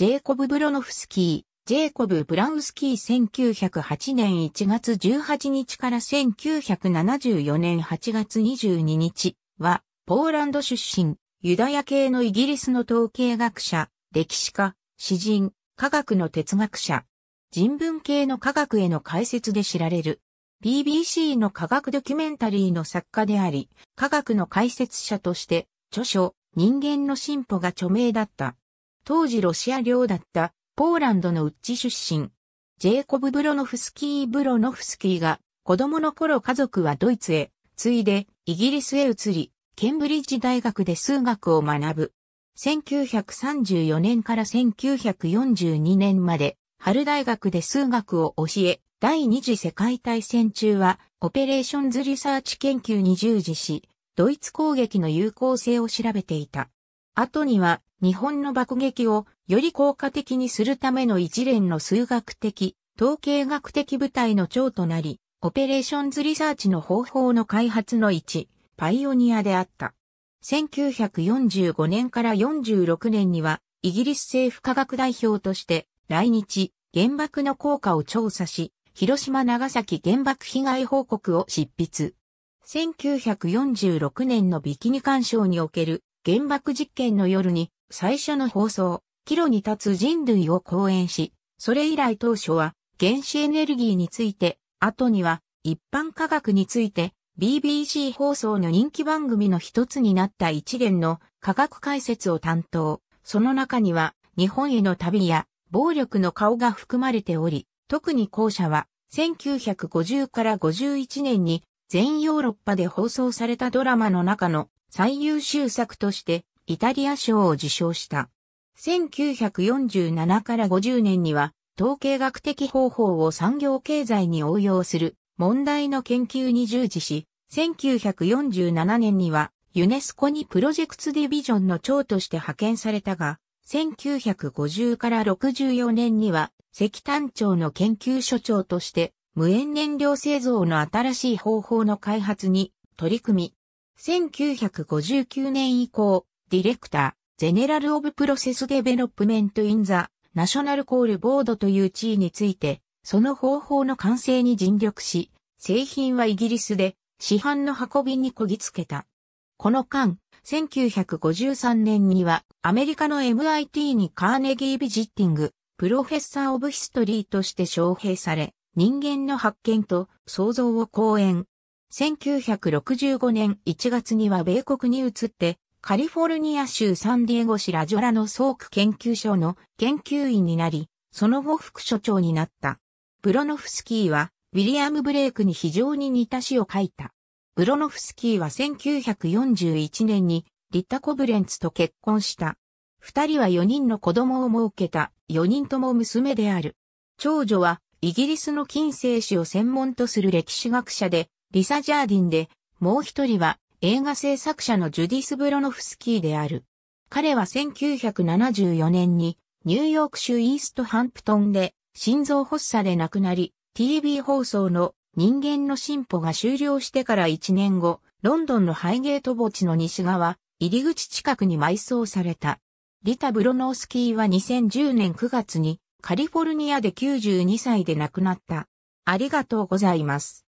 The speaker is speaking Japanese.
ジェイコブ・ブロノフスキー、ジェイコブ・ブラウンスキー1908年1月18日から1974年8月22日は、ポーランド出身、ユダヤ系のイギリスの統計学者、歴史家、詩人、科学の哲学者、人文系の科学への解説で知られる。BBC の科学ドキュメンタリーの作家であり、科学の解説者として、著書、人間の進歩が著名だった。当時ロシア領だったポーランドのウッチ出身、ジェイコブ・ブロノフスキー・ブロノフスキーが子供の頃家族はドイツへ、ついでイギリスへ移り、ケンブリッジ大学で数学を学ぶ。1934年から1942年まで、春大学で数学を教え、第二次世界大戦中は、オペレーションズリサーチ研究に従事し、ドイツ攻撃の有効性を調べていた。後には日本の爆撃をより効果的にするための一連の数学的、統計学的部隊の長となり、オペレーションズリサーチの方法の開発の一、パイオニアであった。1945年から46年には、イギリス政府科学代表として来日、原爆の効果を調査し、広島長崎原爆被害報告を執筆。1946年のビキニ干渉における原爆実験の夜に最初の放送、キロに立つ人類を講演し、それ以来当初は原子エネルギーについて、後には一般科学について BBC 放送の人気番組の一つになった一連の科学解説を担当。その中には日本への旅や暴力の顔が含まれており、特に後者は1950から51年に全ヨーロッパで放送されたドラマの中の最優秀作としてイタリア賞を受賞した。1947から50年には統計学的方法を産業経済に応用する問題の研究に従事し、1947年にはユネスコにプロジェクツディビジョンの長として派遣されたが、1950から64年には石炭庁の研究所長として無塩燃料製造の新しい方法の開発に取り組み、1959年以降、ディレクター、ゼネラル・オブ・プロセス・デベロップメント・イン・ザ・ナショナル・コール・ボードという地位について、その方法の完成に尽力し、製品はイギリスで市販の運びにこぎつけた。この間、1953年にはアメリカの MIT にカーネギービジッティング、プロフェッサー・オブ・ヒストリーとして招聘され、人間の発見と創造を講演、1965年1月には米国に移って、カリフォルニア州サンディエゴ市ラジョラのソーク研究所の研究員になり、その後副所長になった。ブロノフスキーは、ウィリアム・ブレイクに非常に似た詩を書いた。ブロノフスキーは1941年に、リッタ・コブレンツと結婚した。二人は四人の子供を設けた、四人とも娘である。長女は、イギリスの近世史を専門とする歴史学者で、リサ・ジャーディンで、もう一人は映画制作者のジュディス・ブロノフスキーである。彼は1974年にニューヨーク州イーストハンプトンで心臓発作で亡くなり、TV 放送の人間の進歩が終了してから1年後、ロンドンのハイゲート墓地の西側、入り口近くに埋葬された。リタ・ブロノースキーは2010年9月にカリフォルニアで92歳で亡くなった。ありがとうございます。